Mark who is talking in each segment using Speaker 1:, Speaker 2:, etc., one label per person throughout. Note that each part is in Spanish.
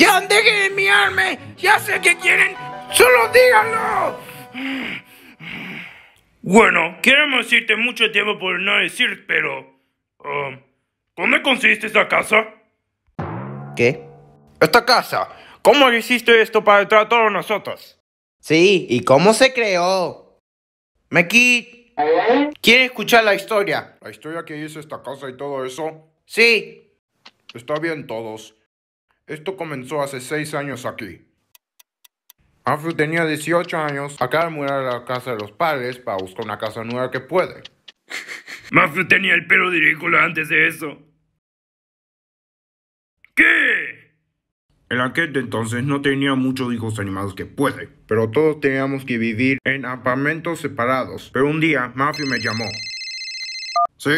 Speaker 1: Ya dejen de mirarme. Ya sé que quieren. Solo díganlo. Bueno, queremos decirte mucho tiempo por no decir, pero... Um, ¿cómo consiste conseguiste esta casa? ¿Qué? Esta casa. ¿Cómo hiciste esto para entrar a todos nosotros? Sí, ¿y cómo se creó? Meki, ¿quiere escuchar la historia? ¿La historia que hizo esta casa y todo eso? Sí. Está bien todos. Esto comenzó hace 6 años aquí. Mafio tenía 18 años, acaba de mudar a la casa de los padres para buscar una casa nueva que puede. ¿Mafio tenía el pelo ridículo antes de eso. ¿Qué? En aquel entonces no tenía muchos hijos animados que puede, pero todos teníamos que vivir en apartamentos separados. Pero un día Mafio me llamó. ¿Sí?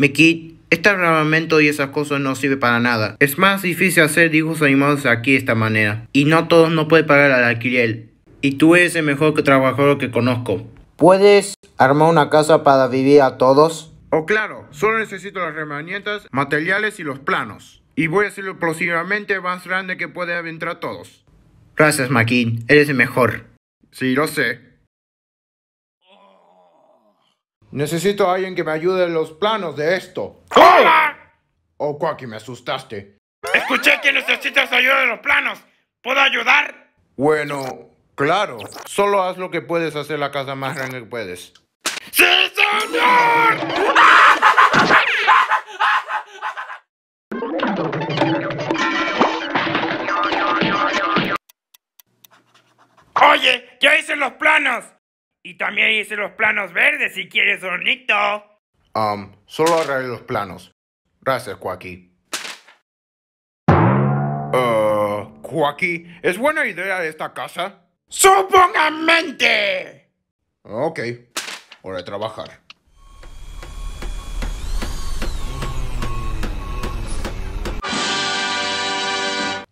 Speaker 1: Mekit, este armamento y esas cosas no sirve para nada. Es más difícil hacer dibujos animados aquí de esta manera. Y no todos no pueden pagar al alquiler. Y tú eres el mejor trabajador que conozco. ¿Puedes armar una casa para vivir a todos? Oh claro, solo necesito las herramientas, materiales y los planos. Y voy a hacerlo posiblemente más grande que pueda entrar todos. Gracias, Mekit. Eres el mejor. Sí, lo sé. Necesito a alguien que me ayude en los planos de esto. ¡Hola! Oh, Quacky, me asustaste. Escuché que necesitas ayuda en los planos. ¿Puedo ayudar? Bueno, claro. Solo haz lo que puedes hacer la casa más grande que puedes. ¡Sí, señor! Oye, ya hice los planos. Y también hice los planos verdes si quieres, hornito. Um, solo arreglé los planos. Gracias, Quacky. Uh, Quacky, ¿es buena idea esta casa? ¡Supongamente! Ok, hora de trabajar.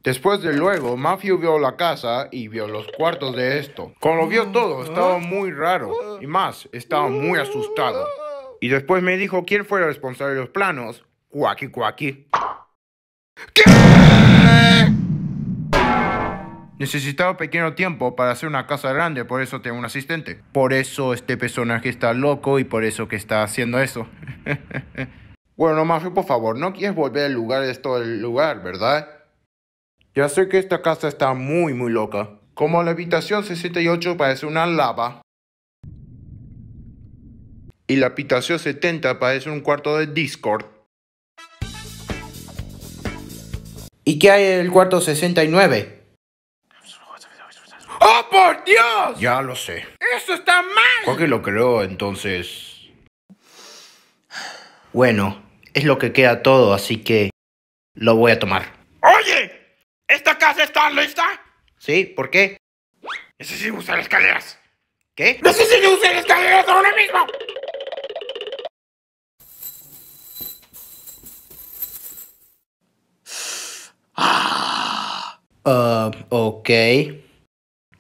Speaker 1: Después de luego, Mafio vio la casa y vio los cuartos de esto. Cuando lo vio todo, estaba muy raro y más, estaba muy asustado. Y después me dijo quién fue el responsable de los planos. Cuaki cuaki. Necesitaba pequeño tiempo para hacer una casa grande, por eso tengo un asistente. Por eso este personaje está loco y por eso que está haciendo eso. bueno, Mafio, por favor, no quieres volver al lugar de esto el lugar, ¿verdad? Ya sé que esta casa está muy muy loca. Como la habitación 68 parece una lava. Y la habitación 70 parece un cuarto de Discord. ¿Y qué hay en el cuarto 69? ¡Oh, por Dios! Ya lo sé. ¡Eso está mal! ¿Por qué lo creo entonces? Bueno, es lo que queda todo, así que lo voy a tomar. ¡Oye! ¿Esta casa está lista? Sí, ¿por qué? Necesito usar escaleras. ¿Qué? ¡Necesito usar escaleras ahora mismo! Uh, ok.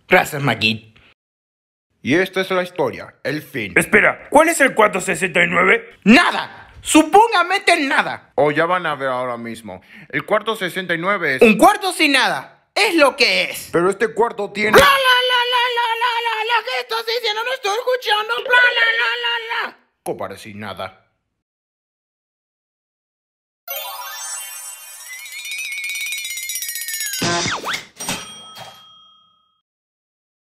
Speaker 1: Gracias, Maggie. Y esta es la historia, el fin. Espera, ¿cuál es el 469? ¡Nada! Supongamente nada. O oh, ya van a ver ahora mismo. El cuarto 69 es... Un cuarto sin nada. Es lo que es. Pero este cuarto tiene... ¡La, la, la, la, la, la, la! ¿Qué estás diciendo? No estoy escuchando. ¡La, la, la, la, la! Como sin nada.